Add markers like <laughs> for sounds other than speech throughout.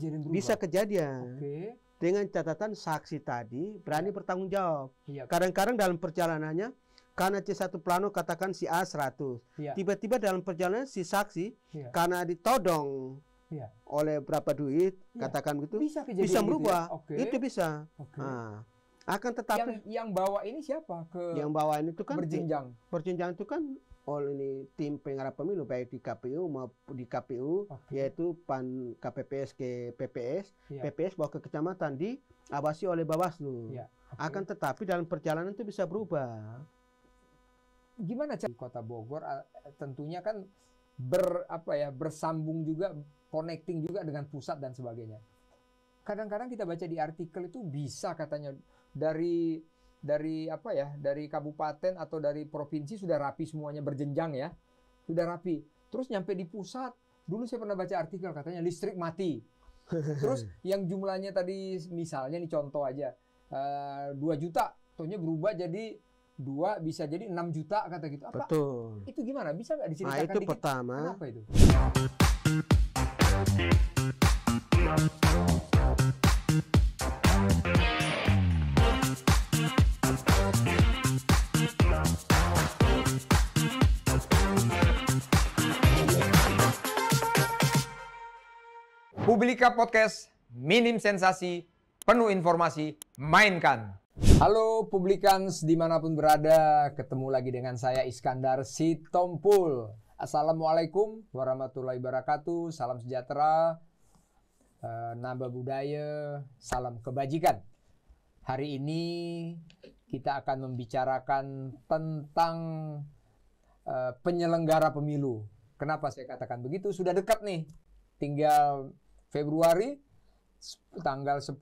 Kejadian berubah. Bisa kejadian. Okay. Dengan catatan saksi tadi berani ya. bertanggung jawab. Iya. Kadang-kadang ya. dalam perjalanannya karena C1 plano katakan si A 100. Iya. Tiba-tiba ya. dalam perjalanan si saksi ya. karena ditodong ya. oleh berapa duit ya. katakan gitu bisa, bisa merubah. Gitu ya? okay. Itu bisa. Okay. Nah, akan tetapi yang, yang bawa ini siapa ke yang bawa ini itu kan berjenjang berjenjang itu kan all ini tim pengarah pemilu baik di KPU maupun di KPU okay. yaitu pan KPPS ke PPS, yeah. PPS bawa ke kecamatan awasi oleh Bawaslu. Yeah. Okay. Akan tetapi dalam perjalanan itu bisa berubah. Gimana cara Kota Bogor tentunya kan ber apa ya bersambung juga connecting juga dengan pusat dan sebagainya. Kadang-kadang kita baca di artikel itu bisa katanya dari dari apa ya dari kabupaten atau dari provinsi sudah rapi semuanya berjenjang ya sudah rapi terus nyampe di pusat dulu saya pernah baca artikel katanya listrik mati <laughs> terus yang jumlahnya tadi misalnya nih contoh aja eh, dua juta tonya berubah jadi dua bisa jadi enam juta kata gitu apa Betul. itu gimana bisa nggak diceritakan nah, itu dikit? pertama kenapa itu Publika Podcast minim sensasi, penuh informasi, mainkan. Halo publikans dimanapun berada, ketemu lagi dengan saya Iskandar Sitompul. Assalamualaikum warahmatullahi wabarakatuh, salam sejahtera, eh, nambah budaya, salam kebajikan. Hari ini kita akan membicarakan tentang eh, penyelenggara pemilu. Kenapa saya katakan begitu? Sudah dekat nih, tinggal Februari tanggal 10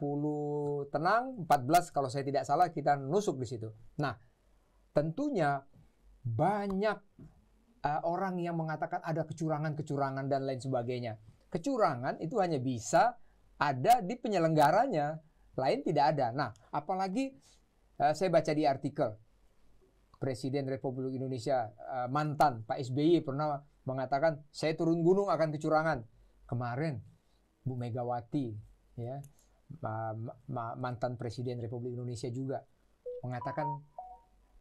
tenang, 14 kalau saya tidak salah kita nusuk di situ. Nah, tentunya banyak uh, orang yang mengatakan ada kecurangan-kecurangan dan lain sebagainya. Kecurangan itu hanya bisa ada di penyelenggaranya, lain tidak ada. Nah, apalagi uh, saya baca di artikel Presiden Republik Indonesia uh, mantan Pak SBY pernah mengatakan saya turun gunung akan kecurangan. Kemarin Bu Megawati ya mantan presiden Republik Indonesia juga mengatakan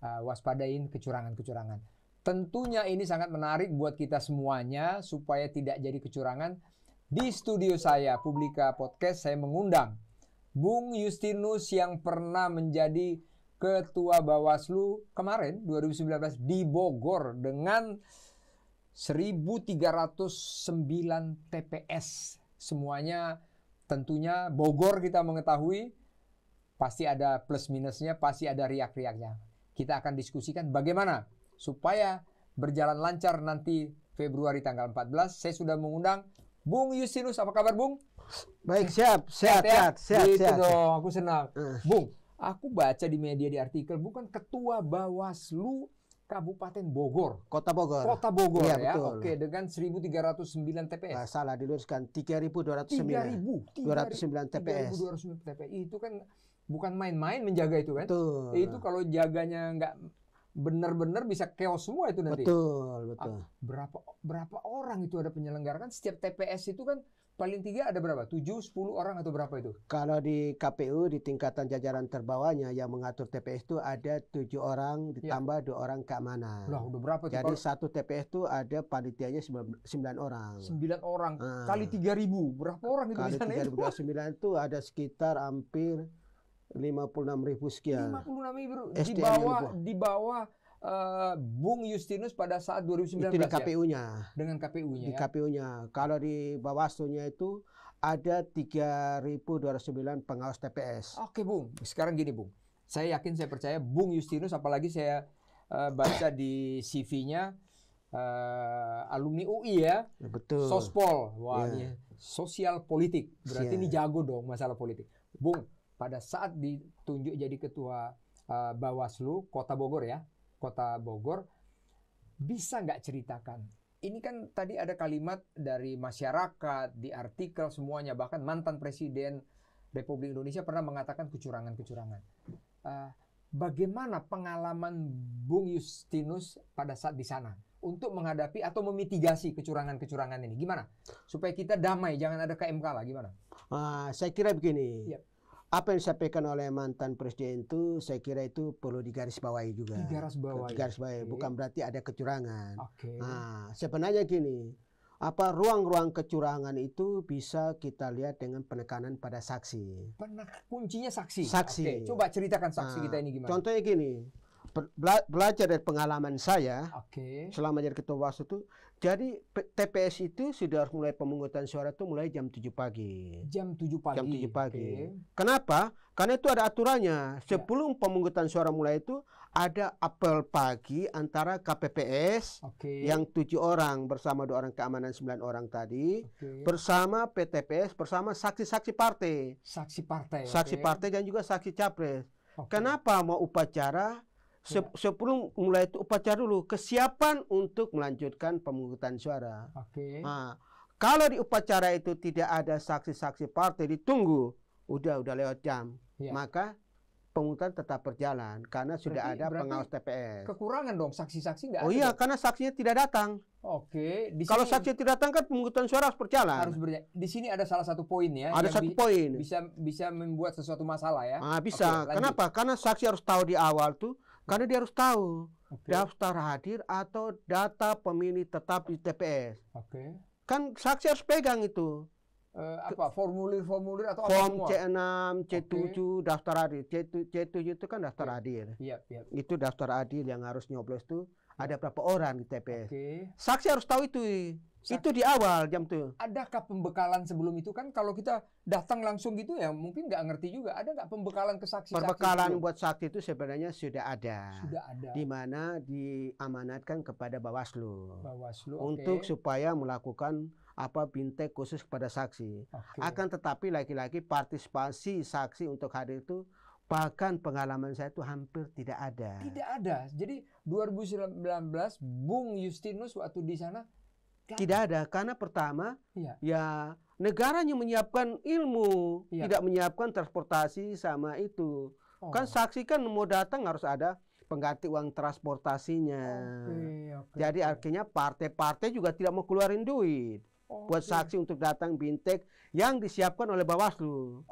uh, waspadain kecurangan-kecurangan. Tentunya ini sangat menarik buat kita semuanya supaya tidak jadi kecurangan. Di studio saya Publika Podcast saya mengundang Bung Justinus yang pernah menjadi ketua Bawaslu kemarin 2019 di Bogor dengan 1309 TPS semuanya tentunya Bogor kita mengetahui pasti ada plus minusnya, pasti ada riak-riaknya. Kita akan diskusikan bagaimana supaya berjalan lancar nanti Februari tanggal 14. Saya sudah mengundang Bung Yusinus, apa kabar Bung? Baik, siap, sehat, sehat, ya? sehat, gitu sehat, sehat, dong, aku senang. Uh. Bung, aku baca di media di artikel, bukan ketua Bawaslu Kabupaten Bogor. Kota Bogor. Kota Bogor ya. ya. Betul. Oke, dengan 1309 TPS. Nah, salah diluruskan 3209. 3.209 TPS. 3209 TPS. Itu kan bukan main-main menjaga itu kan. Betul. Itu kalau jaganya nggak benar-benar bisa chaos semua itu nanti. Betul, ah, betul. Berapa berapa orang itu ada penyelenggara kan setiap TPS itu kan paling tiga ada berapa? 7, 10 orang atau berapa itu? Kalau di KPU di tingkatan jajaran terbawahnya yang mengatur TPS itu ada tujuh orang ya. ditambah dua ya. orang keamanan. Lah, udah berapa tuh? Jadi satu TPS itu ada panitianya sembilan orang. Sembilan orang hmm. kali tiga ribu berapa orang itu kali di sana itu? sembilan itu ada sekitar hampir 56 ribu sekian. 56 ribu di bawah di bawah eh, uh, Bung Justinus pada saat 2019 itu ya? di KPU-nya. Dengan KPU-nya. Di ya? KPU-nya. Kalau di Bawaslu-nya itu ada tiga ribu dua ratus 3.209 pengawas TPS. Oke, Bung. Sekarang gini, Bung. Saya yakin saya percaya Bung Justinus apalagi saya uh, baca di CV-nya uh, eh, alumni UI ya. ya. Betul. Sospol. Wah, iya. ini sosial politik. Berarti ini iya. jago dong masalah politik. Bung, pada saat ditunjuk jadi ketua uh, Bawaslu Kota Bogor ya, Kota Bogor, bisa nggak ceritakan? Ini kan tadi ada kalimat dari masyarakat di artikel semuanya, bahkan mantan presiden Republik Indonesia pernah mengatakan kecurangan-kecurangan. Uh, bagaimana pengalaman Bung Justinus pada saat di sana? untuk menghadapi atau memitigasi kecurangan-kecurangan ini? Gimana? Supaya kita damai, jangan ada KMK lah. Gimana? Uh, saya kira begini. Yep. Iya apa yang disampaikan oleh mantan presiden itu saya kira itu perlu digarisbawahi juga. Digarisbawahi. Digarisbawahi okay. bukan berarti ada kecurangan. Okay. Nah, sebenarnya gini, apa ruang-ruang kecurangan itu bisa kita lihat dengan penekanan pada saksi. Penek kuncinya saksi. Saksi. Okay. Coba ceritakan saksi nah, kita ini gimana. Contohnya gini, bela belajar dari pengalaman saya okay. selama jadi ketua waktu itu jadi TPS itu sudah mulai pemungutan suara itu mulai jam 7 pagi. Jam 7 pagi. Jam 7 pagi. Okay. Kenapa? Karena itu ada aturannya. Sebelum yeah. pemungutan suara mulai itu ada apel pagi antara KPPS okay. yang tujuh orang bersama dua orang keamanan sembilan orang tadi okay. bersama PTPS bersama saksi-saksi partai. Saksi partai. Saksi okay. partai dan juga saksi capres. Okay. Kenapa mau upacara? Se ya. sebelum mulai itu upacara dulu kesiapan untuk melanjutkan pemungutan suara. Oke. Okay. Nah, kalau di upacara itu tidak ada saksi-saksi partai ditunggu, udah udah lewat jam, yeah. maka pemungutan tetap berjalan karena sudah berarti, ada pengawas TPS. Kekurangan dong saksi-saksi nggak? Oh iya, dong. karena saksinya tidak datang. Oke. Di Kalau saksi tidak datang kan pemungutan suara harus berjalan. Harus berjalan. Di sini ada salah satu poin ya. Ada satu poin. Bisa bisa membuat sesuatu masalah ya. Ah bisa. Oke, Kenapa? Karena saksi harus tahu di awal tuh karena dia harus tahu okay. daftar hadir atau data pemilih tetap di TPS. Oke. Okay. Kan saksi harus pegang itu. Uh, apa formulir-formulir atau Form apa semua? C6, C7 okay. daftar hadir. C7, C7 itu kan daftar okay. Iya. hadir. Iya, yep, iya. yep. Itu daftar hadir yang harus nyoblos tuh iya. ada berapa orang di TPS. Okay. Saksi harus tahu itu itu di awal jam tuh. Adakah pembekalan sebelum itu kan kalau kita datang langsung gitu ya mungkin nggak ngerti juga. Ada nggak pembekalan ke saksi? Pembekalan buat saksi itu sebenarnya sudah ada. Sudah ada. Di mana diamanatkan kepada Bawaslu. Bawaslu. Untuk okay. supaya melakukan apa bintek khusus kepada saksi. Okay. Akan tetapi lagi-lagi partisipasi saksi untuk hadir itu Bahkan pengalaman saya itu hampir tidak ada. Tidak ada. Jadi 2019 Bung Justinus waktu di sana tidak ada karena pertama ya, ya negaranya menyiapkan ilmu, ya. tidak menyiapkan transportasi sama itu. Oh. Kan saksikan mau datang harus ada pengganti uang transportasinya. Okay, okay, Jadi okay. akhirnya partai-partai juga tidak mau keluarin duit okay. buat saksi untuk datang bintek yang disiapkan oleh Bawaslu.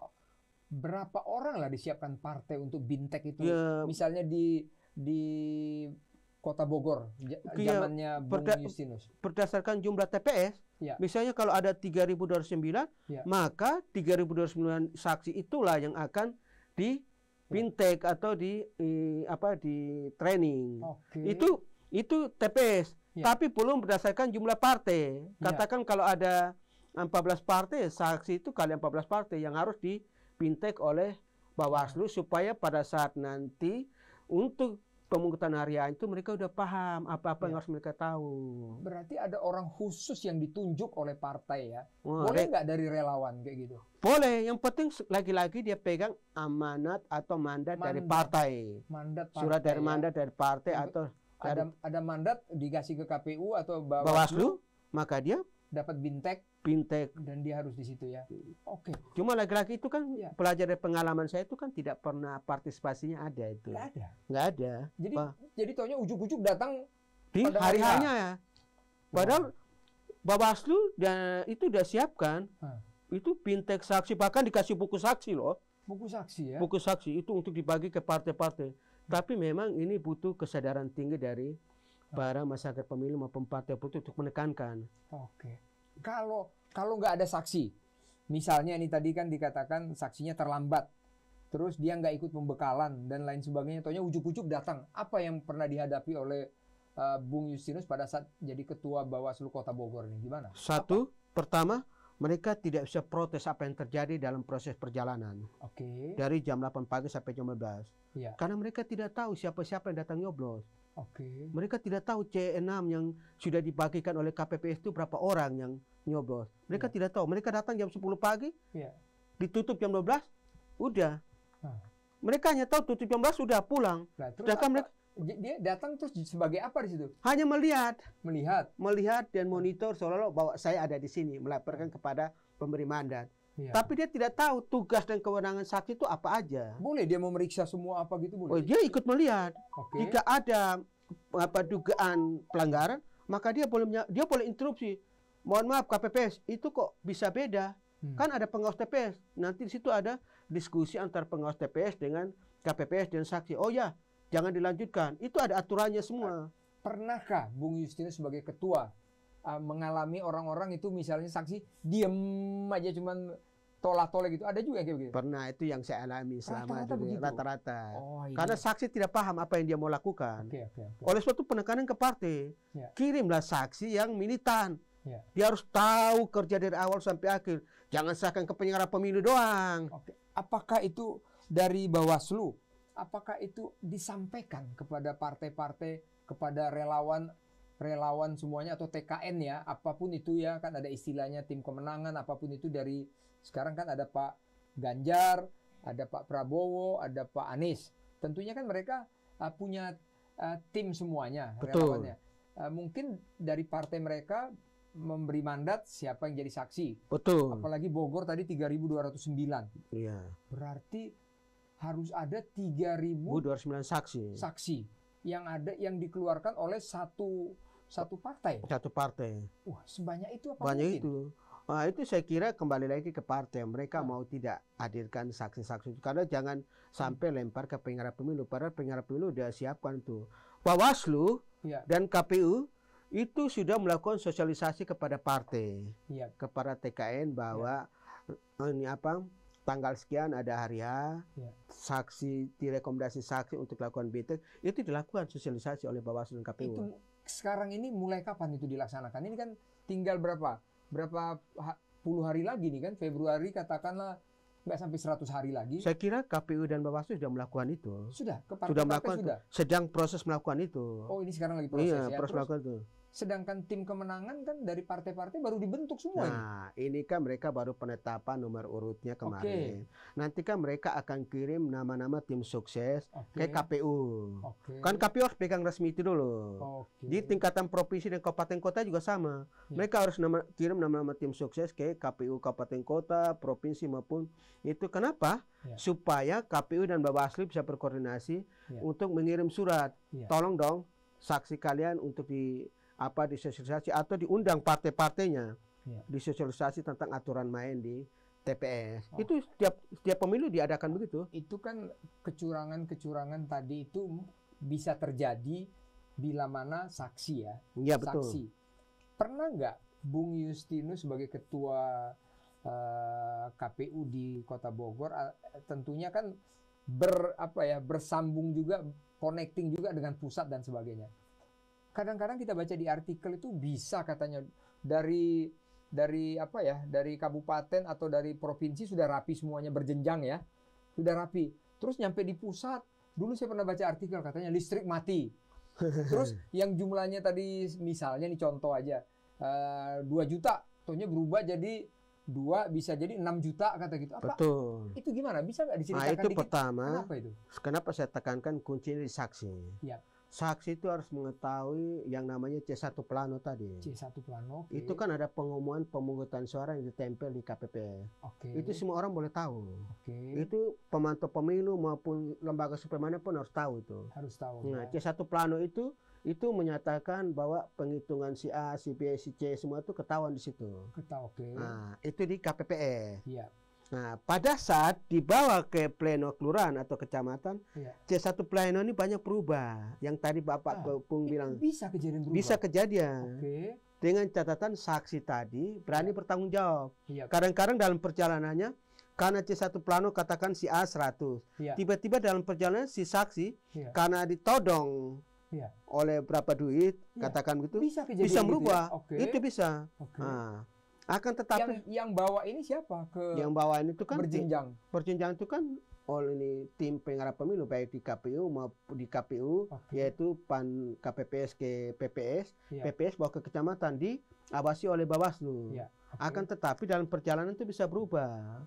Berapa orang lah disiapkan partai untuk bintek itu? Ya. Misalnya di di Kota Bogor ya, zamannya Bung Justinus. Berdasarkan jumlah TPS, ya. misalnya kalau ada 3.209, ya. maka 3.209 saksi itulah yang akan di pintek ya. atau di eh, apa di training. Okay. Itu itu TPS, ya. tapi belum berdasarkan jumlah partai. Ya. Katakan ya. kalau ada 14 partai, saksi itu kali 14 partai yang harus dipintek oleh Bawaslu supaya pada saat nanti untuk pemungutan harian itu mereka udah paham apa-apa ya. yang iya. harus mereka tahu. Berarti ada orang khusus yang ditunjuk oleh partai ya. Wah, Boleh nggak dari relawan kayak gitu? Boleh. Yang penting lagi-lagi dia pegang amanat atau mandat, mandat. dari partai. Mandat partai. Surat dari ya. mandat dari partai atau ada dari, ada mandat dikasih ke KPU atau Bawaslu, Bawaslu maka dia dapat bintek bintek dan dia harus di situ ya. Oke. Okay. Cuma laki-laki itu kan ya. pelajar dari pengalaman saya itu kan tidak pernah partisipasinya ada itu. Enggak ada. Enggak ada. Jadi bah. jadi tahunya ujuk-ujuk datang di hari hanya ya. Padahal Bawaslu dan itu udah siapkan. Hmm. Itu bintek saksi bahkan dikasih buku saksi loh. Buku saksi ya. Buku saksi itu untuk dibagi ke partai-partai. Hmm. Tapi memang ini butuh kesadaran tinggi dari para masyarakat pemilih maupun partai politik untuk menekankan. Oke kalau kalau nggak ada saksi, misalnya ini tadi kan dikatakan saksinya terlambat, terus dia nggak ikut pembekalan dan lain sebagainya, taunya ujuk-ujuk datang. Apa yang pernah dihadapi oleh uh, Bung Justinus pada saat jadi ketua Bawaslu Kota Bogor ini gimana? Satu, apa? pertama mereka tidak bisa protes apa yang terjadi dalam proses perjalanan. Oke. Okay. Dari jam 8 pagi sampai jam 12. Iya. Karena mereka tidak tahu siapa-siapa yang datang nyoblos. Okay. Mereka tidak tahu C6 yang sudah dibagikan oleh KPPS itu berapa orang yang nyoblos. Mereka yeah. tidak tahu. Mereka datang jam 10 pagi, yeah. ditutup jam 12, udah. Nah. Mereka hanya tahu tutup jam 12 sudah pulang. Nah, mereka dia datang terus sebagai apa di situ? Hanya melihat, melihat, melihat dan monitor seolah-olah bahwa saya ada di sini, melaporkan kepada pemberi mandat. Ya. Tapi dia tidak tahu tugas dan kewenangan saksi itu apa aja. Boleh dia memeriksa semua apa gitu boleh. Oh, dia ikut melihat. Okay. Jika ada apa dugaan pelanggaran, maka dia boleh dia boleh interupsi. Mohon maaf KPPS, itu kok bisa beda? Hmm. Kan ada pengawas TPS. Nanti di situ ada diskusi antar pengawas TPS dengan KPPS dan saksi. Oh ya, jangan dilanjutkan. Itu ada aturannya semua. Pernahkah Bung Justinus sebagai ketua Ah, mengalami orang-orang itu misalnya saksi diem aja cuman tolak-tolak gitu. Ada juga yang kayak begitu. Pernah itu yang saya alami selama rata-rata. Ya, oh, iya. Karena saksi tidak paham apa yang dia mau lakukan. Okay, okay, okay. Oleh suatu penekanan ke partai. Yeah. Kirimlah saksi yang militan. Yeah. Dia harus tahu kerja dari awal sampai akhir. Jangan seakan ke penyelenggara pemilu doang. Okay. Apakah itu dari Bawaslu? Apakah itu disampaikan kepada partai-partai, kepada relawan relawan semuanya atau TKN ya, apapun itu ya, kan ada istilahnya tim kemenangan, apapun itu dari sekarang kan ada Pak Ganjar, ada Pak Prabowo, ada Pak Anies. Tentunya kan mereka uh, punya uh, tim semuanya Betul. relawannya. Uh, mungkin dari partai mereka memberi mandat siapa yang jadi saksi. Betul. Apalagi Bogor tadi 3.209. Iya. Berarti harus ada 3.209 saksi. Saksi yang ada yang dikeluarkan oleh satu satu partai. Satu partai. Wah, sebanyak itu apa Banyak mungkin? itu. Nah, itu saya kira kembali lagi ke partai. Mereka hmm. mau tidak hadirkan saksi-saksi itu. Karena jangan hmm. sampai hmm. lempar ke pengarah pemilu. Padahal pengarah pemilu sudah siapkan tuh. Bawaslu ya. dan KPU itu sudah melakukan sosialisasi kepada partai. Ya. Kepada TKN bahwa ya. ini apa tanggal sekian ada hari ya. saksi direkomendasi saksi untuk lakukan BT, itu dilakukan sosialisasi oleh Bawaslu dan KPU. Itu sekarang ini mulai kapan itu dilaksanakan? Ini kan tinggal berapa? Berapa puluh hari lagi nih kan? Februari katakanlah nggak sampai 100 hari lagi. Saya kira KPU dan Bawaslu sudah melakukan itu. Sudah, ke sudah melakukan sudah. Sedang proses melakukan itu. Oh, ini sekarang lagi iya, proses iya, ya. proses Terus, melakukan itu. Sedangkan tim kemenangan kan dari partai-partai baru dibentuk semua. Nah, ini, kan mereka baru penetapan nomor urutnya kemarin. Okay. Nanti kan mereka akan kirim nama-nama tim sukses okay. ke KPU. Okay. Kan KPU harus pegang resmi itu dulu. Okay. Di tingkatan provinsi dan kabupaten kota juga sama. Yeah. Mereka harus nama, kirim nama-nama tim sukses ke KPU kabupaten kota, provinsi maupun itu. Kenapa? Yeah. Supaya KPU dan Bawaslu bisa berkoordinasi yeah. untuk mengirim surat. Yeah. Tolong dong saksi kalian untuk di apa disosialisasi atau diundang partai-partainya ya. disosialisasi tentang aturan main di TPS. Oh. Itu setiap setiap pemilu diadakan begitu. Itu kan kecurangan-kecurangan tadi itu bisa terjadi bila mana saksi ya. Iya betul. Saksi. Pernah nggak Bung Justinus sebagai ketua eh, KPU di Kota Bogor tentunya kan ber apa ya bersambung juga connecting juga dengan pusat dan sebagainya kadang-kadang kita baca di artikel itu bisa katanya dari dari apa ya dari kabupaten atau dari provinsi sudah rapi semuanya berjenjang ya sudah rapi terus nyampe di pusat dulu saya pernah baca artikel katanya listrik mati <laughs> terus yang jumlahnya tadi misalnya nih contoh aja eh, dua uh, juta tonya berubah jadi dua bisa jadi enam juta kata gitu apa betul itu gimana bisa nggak diceritakan nah, itu dikit? pertama kenapa itu kenapa saya tekankan kuncinya di saksi ya saksi itu harus mengetahui yang namanya C1 plano tadi. C1 plano. Okay. Itu kan ada pengumuman pemungutan suara yang ditempel di KPP. Oke. Okay. Itu semua orang boleh tahu. Oke. Okay. Itu pemantau pemilu maupun lembaga survei mana pun harus tahu itu. Harus tahu. Nah, ya. C1 plano itu itu menyatakan bahwa penghitungan si A, si B, si C semua itu ketahuan di situ. Ketahuan. Okay. Nah, itu di KPPE. Iya. Nah, pada saat dibawa ke pleno kelurahan atau kecamatan, ya. C1 pleno ini banyak berubah. Yang tadi Bapak ah, Pung bilang bisa kejadian berubah. Bisa kejadian. Okay. Dengan catatan saksi tadi berani ya. bertanggung jawab. Ya. Kadang-kadang dalam perjalanannya karena C1 pleno katakan si A 100. Ya. Tiba-tiba dalam perjalanan si saksi ya. karena ditodong ya. oleh berapa duit, ya. katakan gitu. bisa, bisa berubah. Gitu ya? okay. Itu bisa. Okay. Nah, akan tetapi yang, yang bawa ini siapa ke Yang bawa ini tuh kan berjenjang. Berjenjang itu kan all oh, ini tim pengarah pemilu baik di KPU maupun di KPU okay. yaitu pan KPPS ke PPS, yeah. PPS bawa ke kecamatan di awasi oleh Bawaslu. Yeah. Okay. Akan tetapi dalam perjalanan itu bisa berubah.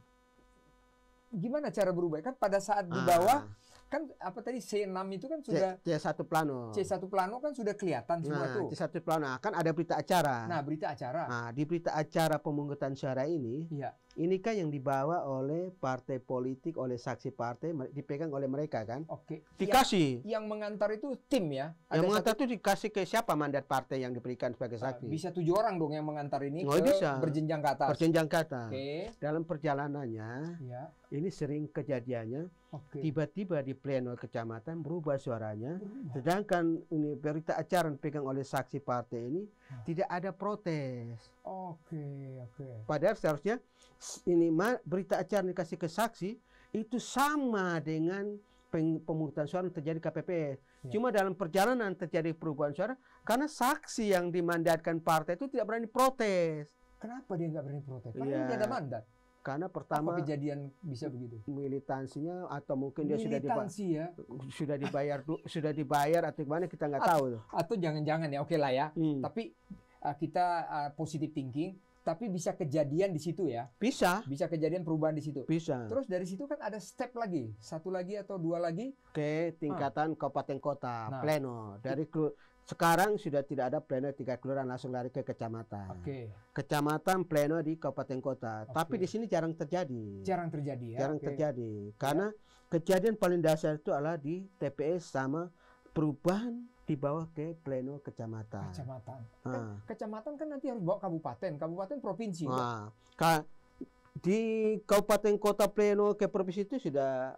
Gimana cara berubah? Kan pada saat di ah. bawah ah kan apa tadi C6 itu kan sudah C, C1 Plano. C1 Plano kan sudah kelihatan semua nah, tuh. C1 Plano nah, kan ada berita acara. Nah, berita acara. Nah, di berita acara pemungutan suara ini, ya. ini kan yang dibawa oleh partai politik, oleh saksi partai dipegang oleh mereka kan? Oke. Dikasih. Yang, yang mengantar itu tim ya. Ada yang mengantar itu dikasih ke siapa mandat partai yang diberikan sebagai saksi? Uh, bisa tujuh orang dong yang mengantar ini oh, ke bisa. berjenjang kata Berjenjang ke Oke. Dalam perjalanannya, ya. ini sering kejadiannya Okay. Tiba-tiba di pleno kecamatan berubah suaranya, berubah. sedangkan ini berita acara pegang oleh saksi partai ini nah. tidak ada protes. Oke, okay, oke. Okay. Padahal seharusnya ini berita acara dikasih ke saksi itu sama dengan pemungutan suara yang terjadi KPP. Ya. Cuma dalam perjalanan terjadi perubahan suara karena saksi yang dimandatkan partai itu tidak berani protes. Kenapa dia nggak berani protes? Karena ya. dia ada mandat. Karena pertama Apa kejadian bisa begitu. Militansinya atau mungkin Militansi dia sudah dibayar ya. sudah dibayar sudah dibayar atau gimana kita nggak tahu tuh. Atau jangan-jangan ya, oke okay lah ya. Hmm. Tapi uh, kita uh, positive thinking tapi bisa kejadian di situ ya. Bisa. Bisa kejadian perubahan di situ. Bisa. Terus dari situ kan ada step lagi, satu lagi atau dua lagi ke tingkatan ah. kabupaten kota, nah. pleno dari sekarang sudah tidak ada pleno tiga kelurahan langsung lari ke kecamatan. Okay. Kecamatan pleno di kabupaten kota. Okay. Tapi di sini jarang terjadi. Jarang terjadi ya. Jarang okay. terjadi ya. karena yeah. kejadian paling dasar itu adalah di TPS sama perubahan di bawah ke pleno kecamatan. Kecamatan. Ah. Kan, Kecamatan kan nanti harus bawa kabupaten, kabupaten provinsi. Ah. Ka di kabupaten kota pleno ke provinsi itu sudah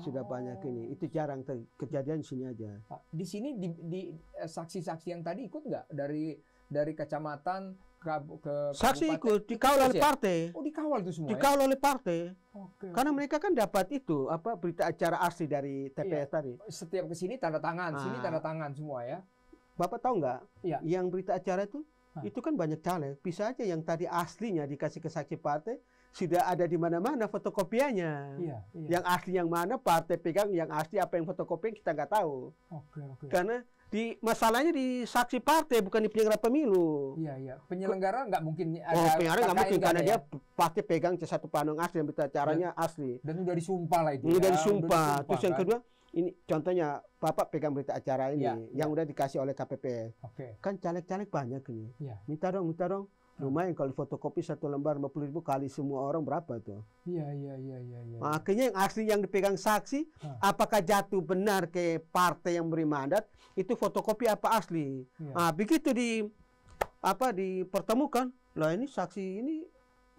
sudah oh. banyak ini. Itu jarang ter kejadian di sini aja. Di sini di, di eh, saksi-saksi yang tadi ikut nggak dari dari kecamatan ke, ke saksi ikut ya? oh, ya? dikawal oleh partai. Oh dikawal itu semua. Dikawal ya? oleh partai. Okay, Karena mereka kan dapat itu apa berita acara asli dari TPS iya. tadi. Setiap kesini tanda tangan, ah. sini tanda tangan semua ya. Bapak tahu nggak? Iya. Yang berita acara itu Hah. Itu kan banyak caleg. Bisa aja yang tadi aslinya dikasih ke saksi partai sudah ada di mana-mana fotokopiannya. Iya, iya. Yang asli yang mana partai pegang, yang asli apa yang fotokopi kita nggak tahu. Oke, oke. Karena di masalahnya di saksi partai bukan di penyelenggara pemilu. Iya, iya. Penyelenggara nggak mungkin oh, ada Oh, penyelenggara nggak mungkin karena ya? dia pasti pegang C1 Panung asli dan caranya asli. Dan udah disumpah lah itu. Ya, ya, disumpah Terus yang kan. kedua, ini contohnya Bapak pegang berita acara ini yeah. yang yeah. udah dikasih oleh KPP. Okay. Kan caleg-caleg banyak ini. Ya. Minta dong, minta dong. Hmm. Lumayan kalau fotokopi satu lembar 50 ribu kali semua orang berapa tuh? Iya, iya, iya, iya. Ya, Makanya akhirnya yang asli yang dipegang saksi, ha. Hmm. apakah jatuh benar ke partai yang beri mandat, itu fotokopi apa asli? Ya. Nah, begitu di apa dipertemukan, loh ini saksi ini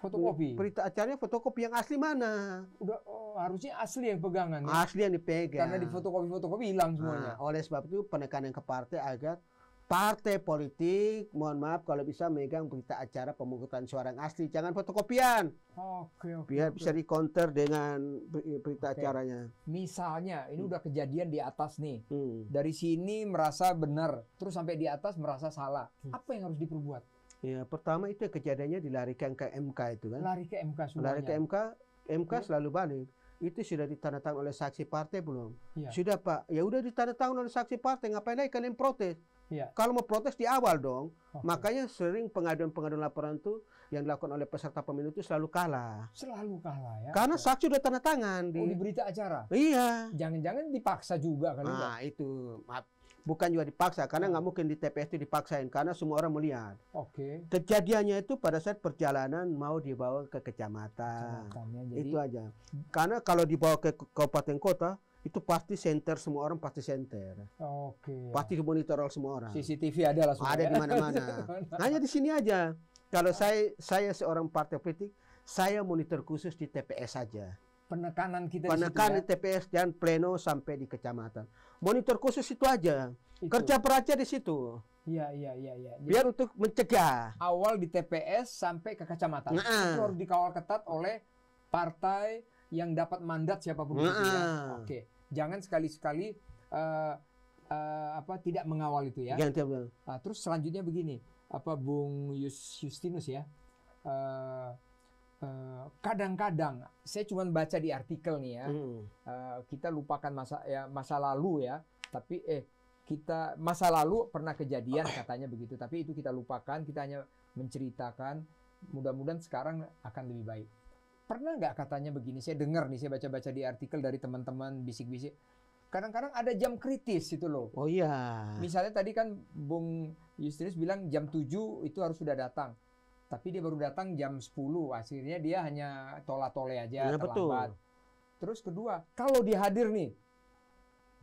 fotokopi. Berita acaranya fotokopi yang asli mana? Udah oh, harusnya asli yang pegangan. Ya? Asli yang dipegang. Karena di fotokopi-fotokopi hilang nah, semuanya. Nah, oleh sebab itu penekanan ke partai agar partai politik, mohon maaf kalau bisa megang berita acara pemungutan suara yang asli, jangan fotokopian. Oke, oke. Biar oke. bisa counter dengan berita oke. acaranya. Misalnya, ini hmm. udah kejadian di atas nih. Hmm. Dari sini merasa benar, terus sampai di atas merasa salah. Hmm. Apa yang harus diperbuat? Ya, pertama itu kejadiannya dilarikan ke MK itu kan. Lari ke MK semuanya. Lari ke MK, MK ya. selalu balik. Itu sudah ditandatangani oleh saksi partai belum? Ya. Sudah Pak. Ya udah ditandatangani oleh saksi partai, ngapain lagi kalian protes? Ya. Kalau mau protes di awal dong. Okay. Makanya sering pengaduan-pengaduan laporan itu yang dilakukan oleh peserta pemilu itu selalu kalah. Selalu kalah ya. Karena okay. saksi sudah tanda tangan di, oh, di berita acara. Iya. Jangan-jangan dipaksa juga kan. Nah, enggak? itu. Maaf, bukan juga dipaksa karena nggak oh. mungkin di TPS itu dipaksain karena semua orang melihat. Oke. Okay. Kejadiannya itu pada saat perjalanan mau dibawa ke kecamatan. Jadi... Itu aja. Karena kalau dibawa ke kabupaten kota itu pasti center semua orang pasti center. Oke. Okay. Pasti dimonitor oleh semua orang. CCTV ada lah semua. Ada ya. <laughs> di mana-mana. Hanya di sini aja. Kalau saya saya seorang partai politik, saya monitor khusus di TPS saja penekanan kita penekanan di TPS ya. dan pleno sampai di kecamatan. Monitor khusus itu aja. Itu. Kerja peraja di situ. Iya, iya, iya, iya. Biar untuk mencegah. Awal di TPS sampai ke kecamatan. Nah. Itu harus dikawal ketat oleh partai yang dapat mandat siapapun nah. Ya? Oke. Jangan sekali-sekali uh, uh, apa tidak mengawal itu ya. Jangan, nah, terus selanjutnya begini, apa Bung Yus, Justinus ya? Uh, Eh, kadang-kadang saya cuma baca di artikel nih ya hmm. uh, kita lupakan masa ya masa lalu ya tapi eh kita masa lalu pernah kejadian <coughs> katanya begitu tapi itu kita lupakan kita hanya menceritakan mudah-mudahan sekarang akan lebih baik pernah nggak katanya begini saya dengar nih saya baca-baca di artikel dari teman-teman bisik-bisik kadang-kadang ada jam kritis itu loh. Oh iya. Misalnya tadi kan Bung Justinus bilang jam 7 itu harus sudah datang tapi dia baru datang jam 10 akhirnya dia hanya tola-tole aja ya, terlambat. Betul. Terus kedua, kalau dia hadir nih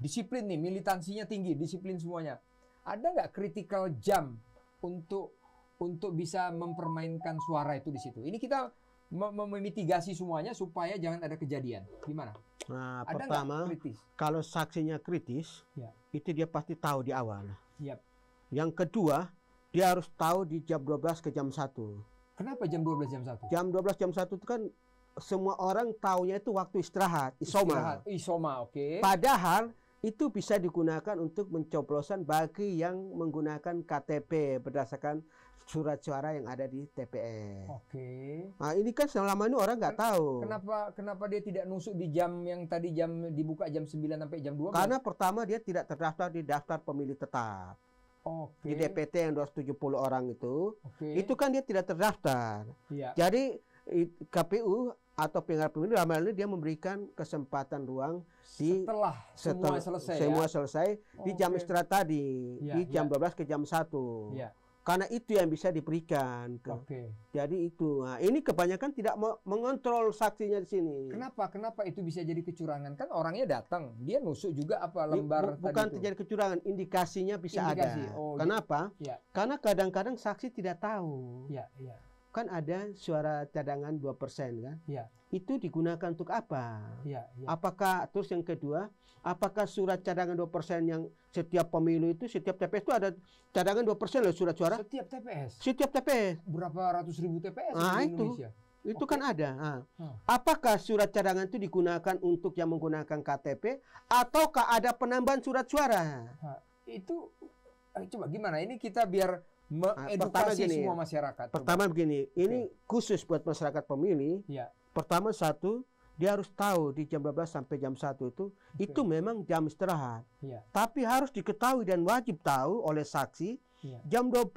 disiplin nih militansinya tinggi, disiplin semuanya. Ada nggak critical jam untuk untuk bisa mempermainkan suara itu di situ? Ini kita memitigasi semuanya supaya jangan ada kejadian. Gimana? Nah, ada pertama, kalau saksinya kritis, ya. itu dia pasti tahu di awal. ya. Yang kedua, dia harus tahu di jam 12 ke jam 1. Kenapa jam 12 jam 1? Jam 12 jam 1 itu kan semua orang taunya itu waktu istirahat, isoma. Istirahat, isoma, oke. Okay. Padahal itu bisa digunakan untuk mencoblosan bagi yang menggunakan KTP berdasarkan surat suara yang ada di TPS. Oke. Okay. Nah, ini kan selama ini orang nggak tahu. Kenapa kenapa dia tidak nusuk di jam yang tadi jam dibuka jam 9 sampai jam 2? Karena pertama dia tidak terdaftar di daftar pemilih tetap okay. di DPT yang 270 orang itu, okay. itu kan dia tidak terdaftar. Yeah. Jadi KPU atau penyelenggara pemilu dalam hal ini dia memberikan kesempatan ruang di setelah setel, semua selesai semua ya? selesai oh, di jam okay. istirahat tadi yeah, di jam yeah. Iya. 12 ke jam 1. Yeah karena itu yang bisa diberikan. Okay. Jadi itu. Nah, ini kebanyakan tidak mengontrol saksinya di sini. Kenapa? Kenapa itu bisa jadi kecurangan? Kan orangnya datang, dia nusuk juga apa lembar Bukan tadi terjadi kecurangan, indikasinya bisa Indikasi. ada. Oh, Kenapa? Ya. Karena kadang-kadang saksi tidak tahu. Iya. ya. Kan ada suara cadangan 2% kan? Iya itu digunakan untuk apa? Ya, ya. Apakah terus yang kedua, apakah surat cadangan dua persen yang setiap pemilu itu setiap TPS itu ada cadangan dua persen loh surat suara? Setiap TPS. Setiap TPS. Berapa ratus ribu TPS nah, di Indonesia? Itu. okay. kan ada. Nah, Apakah surat cadangan itu digunakan untuk yang menggunakan KTP ataukah ada penambahan surat suara? Ah, itu eh, coba gimana ini kita biar ah, mengedukasi pertama gini, semua masyarakat. Pertama coba. begini, ini okay. khusus buat masyarakat pemilih. Ya Pertama satu, dia harus tahu di jam 12 sampai jam 1 itu okay. itu memang jam istirahat. Yeah. Tapi harus diketahui dan wajib tahu oleh saksi yeah. jam 12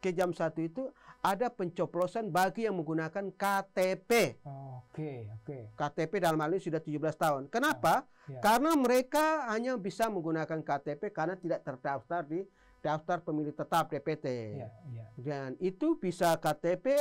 ke jam 1 itu ada pencoplosan bagi yang menggunakan KTP. Oke, oh, oke. Okay, KTP dalam hal ini sudah 17 tahun. Kenapa? Yeah. yeah. Karena mereka hanya bisa menggunakan KTP karena tidak terdaftar di daftar pemilih tetap DPT. Yeah, yeah. Dan itu bisa KTP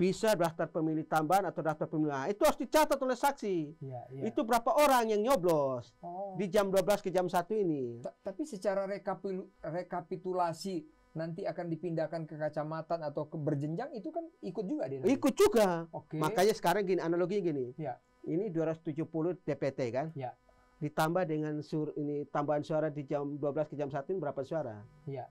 bisa daftar pemilih tambahan atau daftar pemilih nah, itu harus dicatat oleh saksi. Ya, ya. Itu berapa orang yang nyoblos oh. di jam 12 ke jam satu ini. T tapi secara rekapil rekapitulasi nanti akan dipindahkan ke kacamatan atau ke berjenjang itu kan ikut juga dia. Ikut juga. Okay. Makanya sekarang gini analoginya gini. Ya. Ini 270 DPT kan? Ya. Ditambah dengan sur ini tambahan suara di jam 12 ke jam satu ini berapa suara? Ya.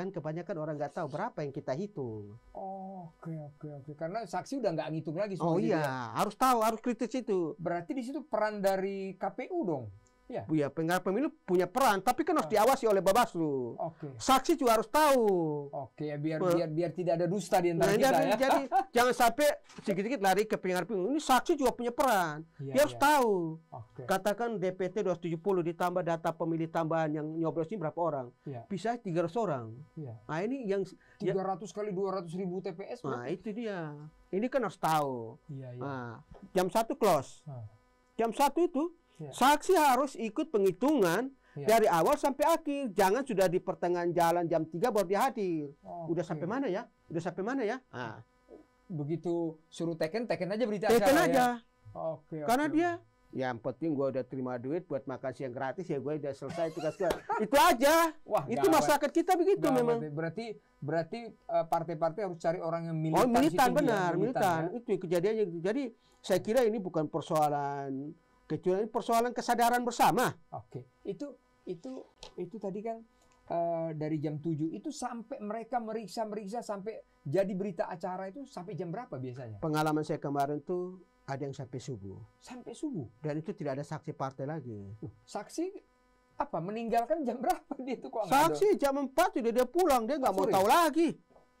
Kan kebanyakan orang nggak tahu berapa yang kita hitung. Oh, oke oke oke. Karena saksi udah nggak ngitung lagi. Oh iya, dia. harus tahu, harus kritis itu. Berarti di situ peran dari KPU dong. Iya. Ya. ya penyelenggara pemilu punya peran, tapi kan harus oh. diawasi oleh Bawaslu. Oke. Okay. Saksi juga harus tahu. Oke, okay, ya, biar biar biar biar tidak ada dusta di antara nah, kita jadi, ya. Jadi <laughs> jangan sampai sedikit-sedikit lari ke penyelenggara pemilu. Ini saksi juga punya peran. Ya, dia ya. harus iya. tahu. Okay. Katakan DPT 270 ditambah data pemilih tambahan yang nyoblos ini berapa orang? Ya. Bisa 300 orang. Ya. Nah, ini yang 300 ya, kali 200 ribu TPS. Nah, berarti. itu dia. Ini kan harus tahu. Iya, iya. Nah, jam satu close. Nah. Jam satu itu Ya. Saksi harus ikut penghitungan ya. dari awal sampai akhir. Jangan sudah di pertengahan jalan jam 3 baru dia hadir. Oh, udah okay. sampai mana ya? Udah sampai mana ya? Nah. Begitu suruh teken, teken aja berita teken acara ya. aja. Ya? Oke. Okay, Karena okay. dia yang penting gue udah terima duit buat makan siang gratis ya gue udah selesai tugas gue <laughs> itu aja wah itu gawat. masyarakat kita begitu gawat. memang berarti berarti eh, partai-partai partai -partai harus cari orang yang militan oh militan ya, benar ya, militan, militan ya. itu kejadiannya jadi saya kira ini bukan persoalan kecuali persoalan kesadaran bersama. Oke, okay. itu itu itu tadi kan uh, dari jam 7 itu sampai mereka meriksa-meriksa sampai jadi berita acara itu sampai jam berapa biasanya? Pengalaman saya kemarin tuh ada yang sampai subuh. Sampai subuh. Dan itu tidak ada saksi partai lagi. saksi apa meninggalkan jam berapa dia itu kok? Saksi ngadu? jam 4 sudah dia pulang, dia nggak oh, mau tahu lagi.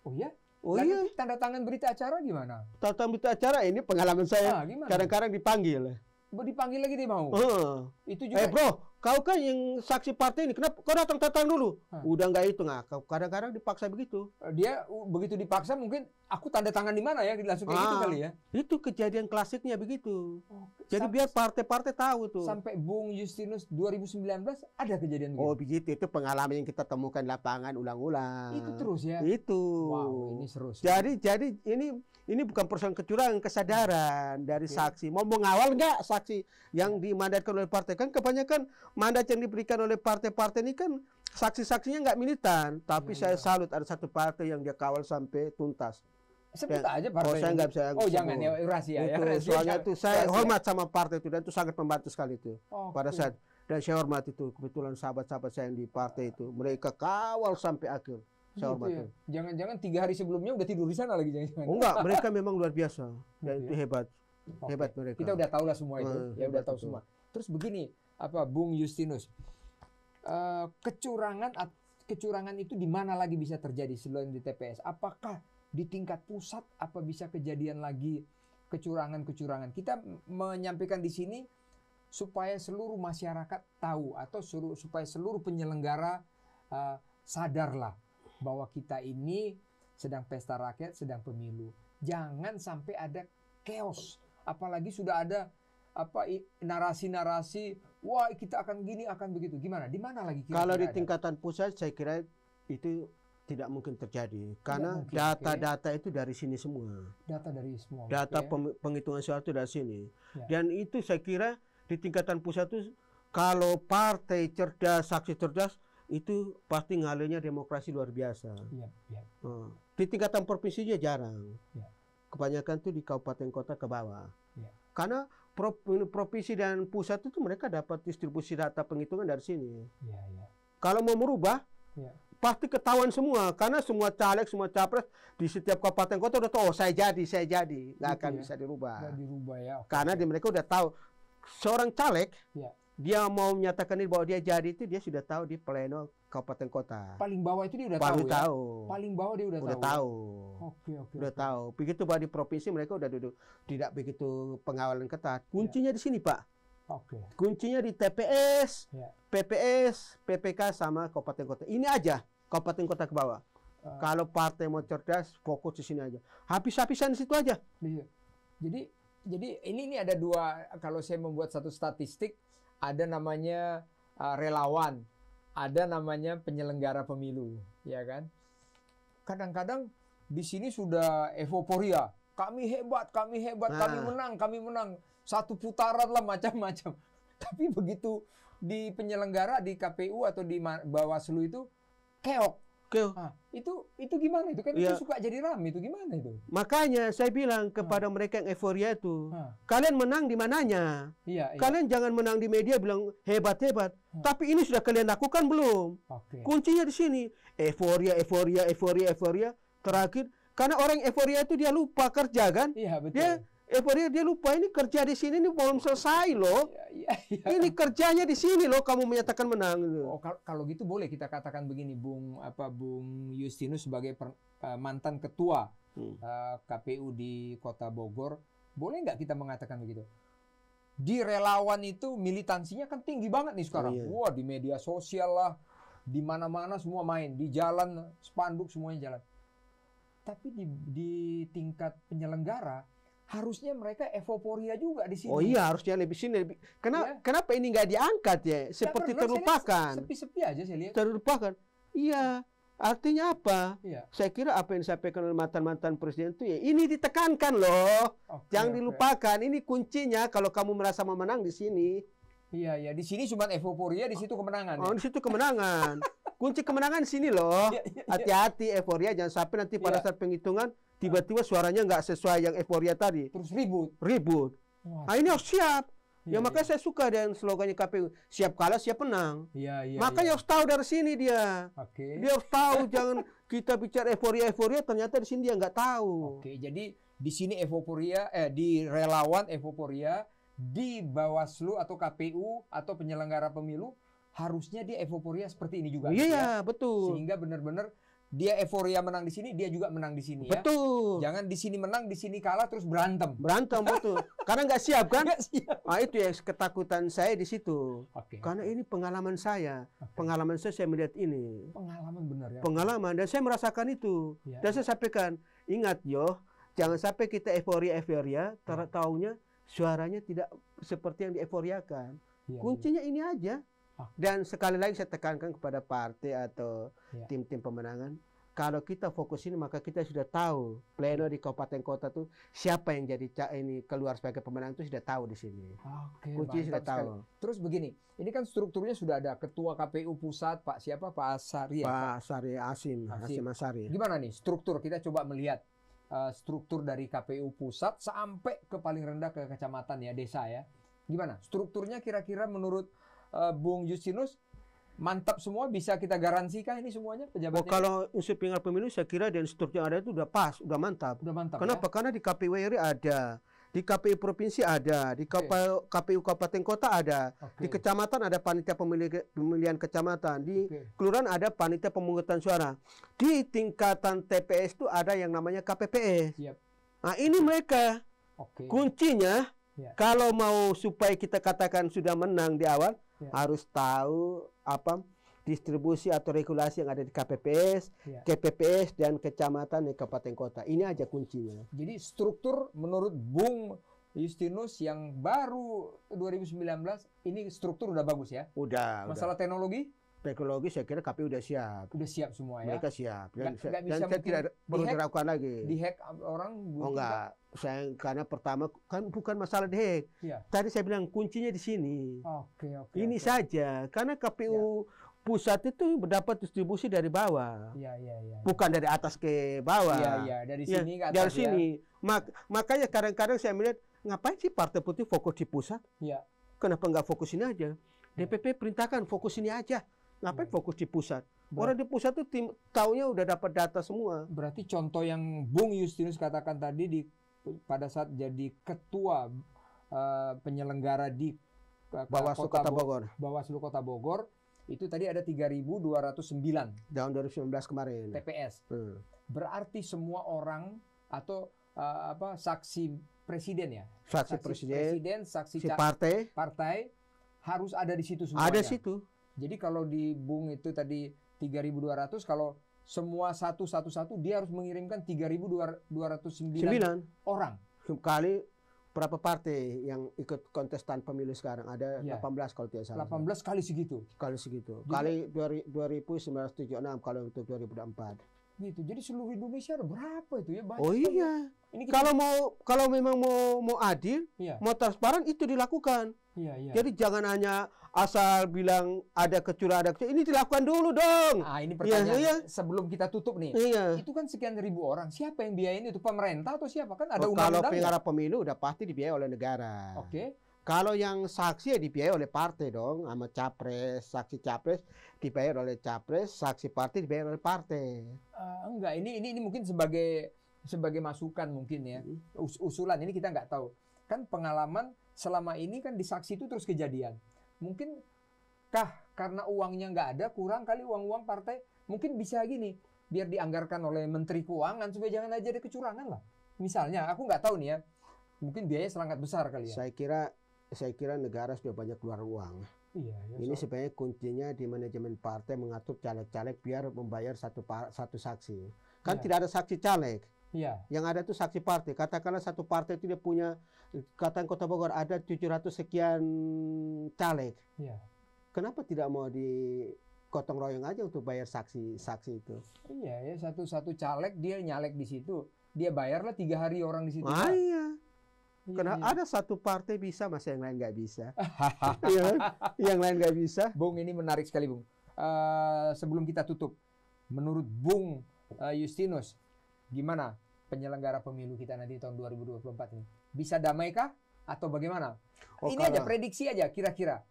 Oh ya? Oh Lalu iya. Tanda tangan berita acara gimana? Tanda tangan berita acara ini pengalaman saya. Ah, Kadang-kadang dipanggil dipanggil lagi dia mau. Uh. Itu eh, juga. Eh bro, kau kan yang saksi partai ini, kenapa kau datang datang dulu? Huh. Udah nggak itu nggak? Kadang-kadang dipaksa begitu. Eh, dia begitu dipaksa mungkin aku tanda tangan di mana ya langsung kayak gitu ah, gitu kali ya itu kejadian klasiknya begitu oh, jadi biar partai-partai tahu tuh sampai Bung Justinus 2019 ada kejadian oh, begitu oh begitu itu pengalaman yang kita temukan lapangan ulang-ulang itu terus ya itu wow ini seru sih. jadi jadi ini ini bukan persoalan kecurangan kesadaran dari okay. saksi mau mengawal nggak saksi yang dimandatkan oleh partai kan kebanyakan mandat yang diberikan oleh partai-partai ini kan saksi-saksinya nggak militan tapi hmm. saya iya. salut ada satu partai yang dia kawal sampai tuntas Sebut ya. aja partai. Oh, saya nggak bisa. Oh, jangan ya rahasia ya, itu, ya. Rahasia, soalnya itu saya rahasia. hormat sama partai itu dan itu sangat membantu sekali itu. Oh, pada saat dan saya hormat itu kebetulan sahabat-sahabat saya yang di partai itu mereka kawal sampai akhir. Saya gitu Ya. Jangan-jangan tiga hari sebelumnya udah tidur di sana lagi jangan-jangan. Oh, enggak, mereka memang luar biasa gitu dan itu ya? hebat. Okay. Hebat mereka. Kita udah tahu lah semua itu. Eh, ya udah tahu itu. semua. Terus begini, apa Bung Justinus? Uh, kecurangan kecurangan itu di mana lagi bisa terjadi selain di TPS? Apakah di tingkat pusat apa bisa kejadian lagi kecurangan-kecurangan. Kita menyampaikan di sini supaya seluruh masyarakat tahu atau suruh, supaya seluruh penyelenggara uh, sadarlah bahwa kita ini sedang pesta rakyat, sedang pemilu. Jangan sampai ada chaos, apalagi sudah ada apa narasi-narasi wah kita akan gini akan begitu gimana di mana lagi kira kalau di ada? tingkatan pusat saya kira itu tidak mungkin terjadi karena data-data itu dari sini semua. Data dari semua. Data okay. penghitungan suara itu dari sini. Ya. Dan itu saya kira di tingkatan pusat itu kalau partai cerdas, saksi cerdas itu pasti ngalirnya demokrasi luar biasa. Ya, ya. Hmm. Di tingkatan provinsinya jarang. Ya. Kebanyakan itu di kabupaten kota ke bawah. Ya. Karena provinsi dan pusat itu mereka dapat distribusi data penghitungan dari sini. Ya, ya. Kalau mau merubah, ya pasti ketahuan semua karena semua caleg semua capres di setiap kabupaten kota udah tahu oh, saya jadi saya jadi nggak gitu akan ya? bisa dirubah gak dirubah ya okay. karena di mereka udah tahu seorang caleg ya. dia mau menyatakan ini bahwa dia jadi itu dia sudah tahu di pleno kabupaten kota paling bawah itu dia udah paling tahu, ya? paling bawah dia udah, udah tahu, ya? tahu. Okay, okay, udah tahu begitu bahwa di provinsi mereka udah duduk tidak begitu pengawalan ketat kuncinya ya. di sini pak Oke. Okay. Kuncinya di TPS, yeah. PPS, PPK sama kabupaten kota. Ini aja kabupaten kota ke bawah. Uh, Kalau partai mau cerdas, fokus di sini aja. Habis-habisan situ aja. Iya. Jadi jadi ini ini ada dua kalau saya membuat satu statistik ada namanya uh, relawan, ada namanya penyelenggara pemilu, ya kan? Kadang-kadang di sini sudah euforia, kami hebat, kami hebat, nah. kami menang, kami menang satu putaran lah <laughs> macam-macam. Tapi begitu di penyelenggara di KPU atau di Bawaslu itu keok. Keok. Ah, itu itu gimana itu kan ya. itu suka jadi ram itu gimana itu? Makanya saya bilang kepada ah. mereka yang euforia itu, ah. kalian menang di mananya? Iya, iya. Kalian jangan menang di media bilang hebat-hebat, ah. tapi ini sudah kalian lakukan belum? Okay. Kuncinya di sini. Euforia, euforia, euforia, euforia. Terakhir karena orang euforia itu dia lupa kerja kan? Iya, betul. Dia ya? Eh padahal dia lupa ini kerja di sini ini belum selesai loh. Ya, ya, ya. Ini kerjanya di sini loh kamu menyatakan menang. Loh. Oh kalau, gitu boleh kita katakan begini Bung apa Bung Justinus sebagai per, uh, mantan ketua hmm. uh, eh, KPU di Kota Bogor boleh nggak kita mengatakan begitu? Di relawan itu militansinya kan tinggi banget nih sekarang. Oh, iya. Wah di media sosial lah, di mana-mana semua main, di jalan spanduk semuanya jalan. Tapi di, di tingkat penyelenggara harusnya mereka evoporia juga di sini. Oh iya, harusnya lebih sini. Lebih. Kenapa, ya. kenapa ini nggak diangkat ya? Seperti ya, terlupakan. Sepi-sepi aja saya lihat. Terlupakan. Iya. Artinya apa? Ya. Saya kira apa yang disampaikan oleh mantan-mantan presiden itu ya ini ditekankan loh. Okay, Jangan okay. dilupakan. Ini kuncinya kalau kamu merasa memenang di sini. Iya, ya. Di sini cuma evoporia, di situ kemenangan. Oh, ya? di situ kemenangan. <laughs> kunci kemenangan sini loh. Iya, iya, iya. Hati-hati euforia jangan sampai nanti pada saat penghitungan tiba-tiba suaranya nggak sesuai yang euforia tadi. Terus ribut. Ribut. Nah ini harus siap. Ya, ya makanya saya suka dengan slogannya KPU siap kalah siap menang. Iya iya. Makanya ya. harus tahu dari sini dia. Oke. Okay. Dia harus tahu <laughs> jangan kita bicara euforia euforia ternyata di sini dia nggak tahu. Oke okay, jadi di sini euforia eh di relawan euforia di Bawaslu atau KPU atau penyelenggara pemilu harusnya dia euforia seperti ini juga. Iya, ya? betul. Sehingga benar-benar dia euforia menang di sini, dia juga menang di sini. Ya. Betul. Ya? Jangan di sini menang, di sini kalah terus berantem. Berantem betul. Karena nggak siap kan? Gak siap. Nah, itu ya ketakutan saya di situ. Okay. Karena ini pengalaman saya, okay. pengalaman saya saya melihat ini. Pengalaman benar ya. Pengalaman dan saya merasakan itu. Ya. Dan saya sampaikan, ingat yo, jangan sampai kita euforia euforia, ya. ter- taunya suaranya tidak seperti yang dieforiakan. Ya, ya, Kuncinya ya. ini aja dan sekali lagi saya tekankan kepada partai atau ya. tim-tim yeah. pemenangan, kalau kita fokus ini maka kita sudah tahu pleno di kabupaten kota tuh siapa yang jadi ini keluar sebagai pemenang itu sudah tahu di sini. Oke. Kunci sudah sekali. tahu. Terus begini, ini kan strukturnya sudah ada ketua KPU pusat Pak siapa Pak Asari ya, Pak Asari Asim, Asim, Asim Asari. Gimana nih struktur kita coba melihat uh, struktur dari KPU pusat sampai ke paling rendah ke kecamatan ya desa ya. Gimana strukturnya kira-kira menurut uh, Bung Justinus mantap semua bisa kita garansikan ini semuanya pejabat. Oh, kalau unsur penyelenggara pemilu saya kira dan struktur yang ada itu udah pas, udah mantap. Udah mantap. Kenapa? Ya? Karena di KPU RI ada, di KPU provinsi ada, di KPU, okay. KPU kabupaten kota ada, okay. di kecamatan ada panitia pemilihan, pemilihan kecamatan, di okay. kelurahan ada panitia pemungutan suara. Di tingkatan TPS itu ada yang namanya KPPS. Yep. Nah, ini mereka. Okay. Kuncinya yeah. kalau mau supaya kita katakan sudah menang di awal yeah. harus tahu apa distribusi atau regulasi yang ada di KPPS, yeah. KPPS dan kecamatan dan kabupaten kota. Ini aja kuncinya. Jadi struktur menurut Bung Justinus yang baru 2019 ini struktur udah bagus ya? Udah. Masalah udah. teknologi? teknologi saya kira KPU sudah siap. Sudah siap semua ya. Mereka siap. Dan, gak, gak saya tidak perlu diragukan lagi. Di hack orang Oh enggak. Saya karena pertama kan bukan masalah dihack. Ya. Tadi saya bilang kuncinya di sini. Oke, okay, oke. Okay, ini okay. saja karena KPU ya. pusat itu mendapat distribusi dari bawah. Iya, iya, iya. Ya. Bukan dari atas ke bawah. Iya, iya, dari iya, ya, sini ke Dari sini. Ya. Mak makanya kadang-kadang saya melihat ngapain sih Partai Putih fokus di pusat? Iya. Kenapa enggak fokus ini aja? Iya. DPP perintahkan fokus ini aja Ngapain e hmm. fokus di pusat? Orang di pusat tuh tim taunya udah dapat data semua. Berarti contoh yang Bung Justinus katakan tadi di pada saat jadi ketua uh, penyelenggara di uh, Bawaslu Kota, Kota Bogor. Bawaslu Kota Bogor itu tadi ada 3.209 tahun 2019 kemarin. TPS. Hmm. Berarti semua orang atau uh, apa saksi presiden ya? Saksi, saksi presiden, presiden saksi si partai, partai harus ada di situ semua. Ada situ jadi kalau di Bung itu tadi 3.200 kalau semua satu satu satu dia harus mengirimkan 3.209 orang. Kali berapa partai yang ikut kontestan pemilu sekarang? Ada ya. 18 kalau tidak salah. 18 kali segitu. Kali segitu. Jadi, kali 2976 kalau untuk 2004 gitu. Jadi seluruh Indonesia ada berapa itu ya? Banyak oh iya. Ini kita... Kalau mau kalau memang mau mau adil, iya. mau transparan itu dilakukan. Iya, iya. Jadi jangan hanya asal bilang ada kecurangan ada kecurangan ini dilakukan dulu dong. Ah ini iya, pertanyaan ya, ya. sebelum kita tutup nih. Iya. Itu kan sekian ribu orang. Siapa yang biayain itu pemerintah atau siapa kan ada oh, undang-undang. Kalau penyelenggara ya? pemilu udah pasti dibiayai oleh negara. Oke. Okay. Kalau yang saksi ya dibiayai oleh partai dong sama capres, saksi capres dibayar oleh capres, saksi partai dibayar oleh partai. Uh, enggak, ini ini ini mungkin sebagai sebagai masukan mungkin ya. Hmm. Us usulan ini kita nggak tahu. Kan pengalaman selama ini kan disaksi itu terus kejadian mungkin kah karena uangnya nggak ada kurang kali uang-uang partai mungkin bisa gini biar dianggarkan oleh Menteri Keuangan supaya jangan aja ada kecurangan lah. Misalnya aku nggak tahu nih ya, mungkin biaya sangat besar kali ya. Saya kira saya kira negara sudah banyak keluar uang. Iya, ya, ini so. sebenarnya kuncinya di manajemen partai mengatur caleg-caleg biar membayar satu satu saksi. Kan ya. tidak ada saksi caleg. Iya. Yang ada itu saksi partai. Katakanlah satu partai itu dia punya Kata Kota Bogor ada 700 sekian caleg. Ya. Kenapa tidak mau di gotong royong aja untuk bayar saksi-saksi itu? Iya, ya satu-satu caleg dia nyalek di situ, dia bayarlah tiga hari orang di situ. Ah, kan? iya. iya Karena iya, ada satu partai bisa, masa yang lain nggak bisa. <laughs> ya, yang lain nggak bisa. Bung, ini menarik sekali, Bung. Uh, sebelum kita tutup, menurut Bung uh, Justinus, gimana penyelenggara pemilu kita nanti tahun 2024 ini? Bisa damai kah atau bagaimana? Oh, Ini kalau, aja prediksi aja kira-kira.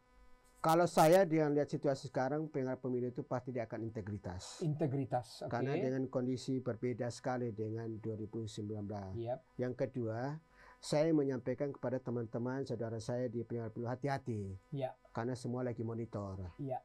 Kalau saya dengan lihat situasi sekarang, pengaruh pemilu itu pasti dia akan integritas. Integritas. Okay. Karena dengan kondisi berbeda sekali dengan 2019. Yep. Yang kedua, saya menyampaikan kepada teman-teman saudara saya di pengaruh pemilu hati-hati. Ya. Karena semua lagi monitor. Ya.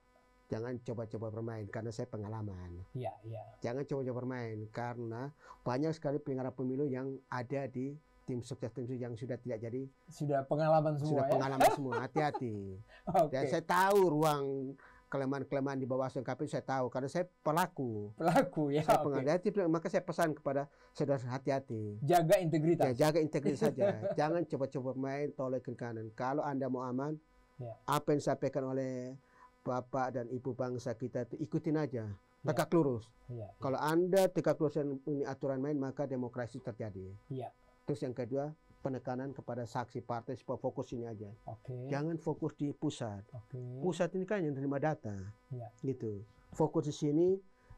Jangan coba-coba bermain karena saya pengalaman. Ya, ya. Jangan coba-coba bermain karena banyak sekali pengaruh pemilu yang ada di tim sukses tim sukses yang sudah tidak jadi sudah pengalaman semua sudah ya? pengalaman <laughs> semua hati-hati okay. dan saya tahu ruang kelemahan-kelemahan di bawah KPU saya tahu karena saya pelaku pelaku ya saya okay. penghati maka saya pesan kepada saudara hati-hati jaga integritas ya, jaga integritas saja <laughs> jangan coba-coba main toleh ke kanan kalau anda mau aman yeah. apa yang disampaikan oleh bapak dan ibu bangsa kita itu ikutin aja ya. tegak yeah. lurus yeah. Ya. kalau anda tegak lurus dan aturan main maka demokrasi terjadi yeah. Terus yang kedua, penekanan kepada saksi partai supaya fokus ini aja. Okay. Jangan fokus di pusat. Okay. Pusat ini kan yang terima data. Yeah. Gitu. Fokus di sini,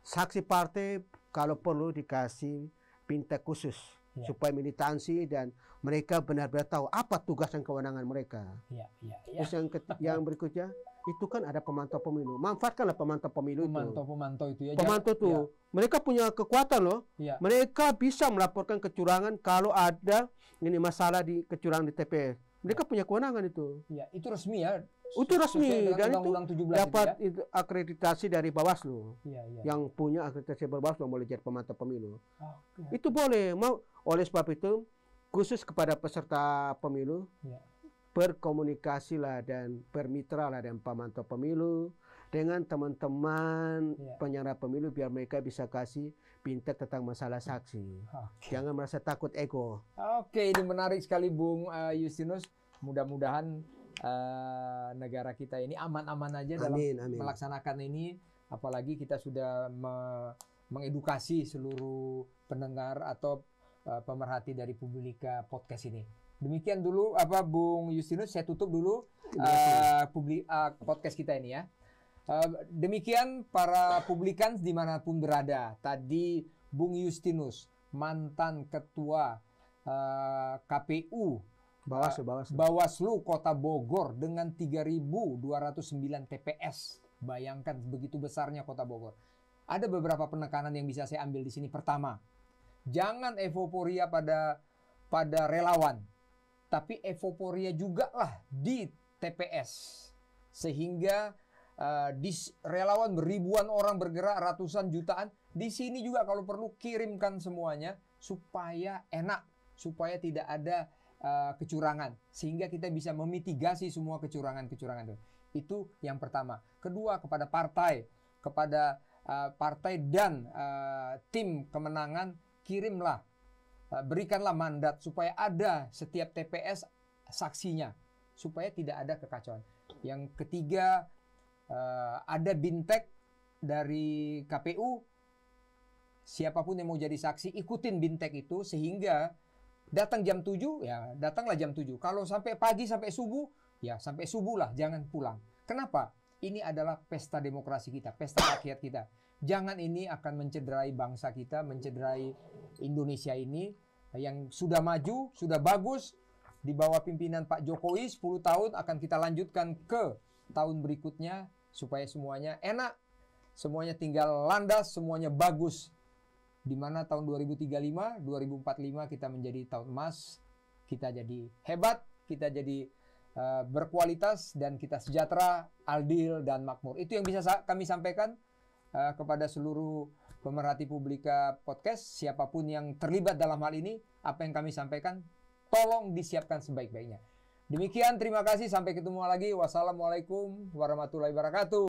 saksi partai kalau perlu dikasih pinta khusus ya. supaya militansi dan mereka benar-benar tahu apa tugas dan kewenangan mereka. Ya, ya, ya. Terus yang yang berikutnya itu kan ada pemantau pemilu. Manfaatkanlah pemantau pemilu pemantau, itu. Pemantau itu ya. Pemantau itu. Ya. Mereka punya kekuatan loh. Ya. Mereka bisa melaporkan kecurangan kalau ada ini masalah di kecurangan di TPS. Mereka ya. punya kewenangan itu. Ya, itu resmi ya itu resmi kan dan itu dapat ya? itu akreditasi dari Bawaslu ya, ya. yang punya akreditasi Bawaslu boleh jadi pemantau pemilu oh, okay. itu boleh mau oleh sebab itu khusus kepada peserta pemilu ya. berkomunikasilah dan bermitra lah dengan pemantau pemilu dengan teman-teman ya. pemilu biar mereka bisa kasih pinter tentang masalah saksi. Okay. Jangan merasa takut ego. Oke, okay, ini menarik sekali Bung uh, Justinus. Mudah-mudahan Eh, negara kita ini aman-aman aja dalam amin, dalam amin. melaksanakan ini apalagi kita sudah me mengedukasi seluruh pendengar atau uh, pemerhati dari publika podcast ini. Demikian dulu apa Bung Justinus saya tutup dulu uh, publik uh, podcast kita ini ya. Uh, demikian para publikans dimanapun berada. Tadi Bung Justinus mantan ketua uh, KPU Bawaslu, Bawaslu. Bawaslu Kota Bogor dengan 3.209 TPS. Bayangkan begitu besarnya Kota Bogor. Ada beberapa penekanan yang bisa saya ambil di sini. Pertama, jangan evoporia pada pada relawan, tapi evoporia juga lah di TPS. Sehingga uh, di relawan ribuan orang bergerak ratusan jutaan di sini juga kalau perlu kirimkan semuanya supaya enak supaya tidak ada Eh, kecurangan sehingga kita bisa memitigasi semua kecurangan-kecurangan itu. Itu yang pertama. Kedua kepada partai, kepada uh, partai dan uh, tim kemenangan kirimlah uh, berikanlah mandat supaya ada setiap TPS saksinya supaya tidak ada kekacauan. Yang ketiga uh, ada bintek dari KPU siapapun yang mau jadi saksi ikutin bintek itu sehingga datang jam 7 ya datanglah jam 7. Kalau sampai pagi sampai subuh ya sampai subuh lah jangan pulang. Kenapa? Ini adalah pesta demokrasi kita, pesta rakyat kita. Jangan ini akan mencederai bangsa kita, mencederai Indonesia ini yang sudah maju, sudah bagus di bawah pimpinan Pak Jokowi 10 tahun akan kita lanjutkan ke tahun berikutnya supaya semuanya enak, semuanya tinggal landas, semuanya bagus di mana tahun 2035, 2045 kita menjadi tahun emas, kita jadi hebat, kita jadi uh, berkualitas dan kita sejahtera, aldil dan makmur. Itu yang bisa sa kami sampaikan uh, kepada seluruh pemerhati publika podcast siapapun yang terlibat dalam hal ini, apa yang kami sampaikan tolong disiapkan sebaik-baiknya. Demikian terima kasih sampai ketemu lagi. Wassalamualaikum warahmatullahi wabarakatuh.